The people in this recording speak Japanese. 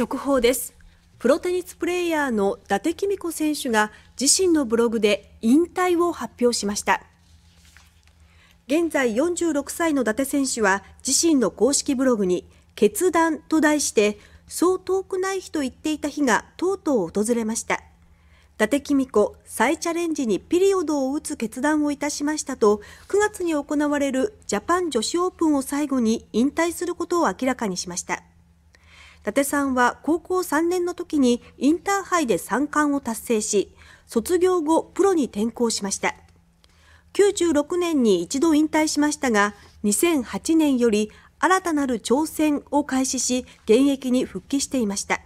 速報ですプロテニスプレーヤーの伊達公子選手が自身のブログで引退を発表しました現在46歳の伊達選手は自身の公式ブログに決断と題してそう遠くない日と言っていた日がとうとう訪れました伊達公子再チャレンジにピリオドを打つ決断をいたしましたと9月に行われるジャパン女子オープンを最後に引退することを明らかにしました伊達さんは高校3年の時にインターハイで3冠を達成し、卒業後プロに転向しました。96年に一度引退しましたが、2008年より新たなる挑戦を開始し、現役に復帰していました。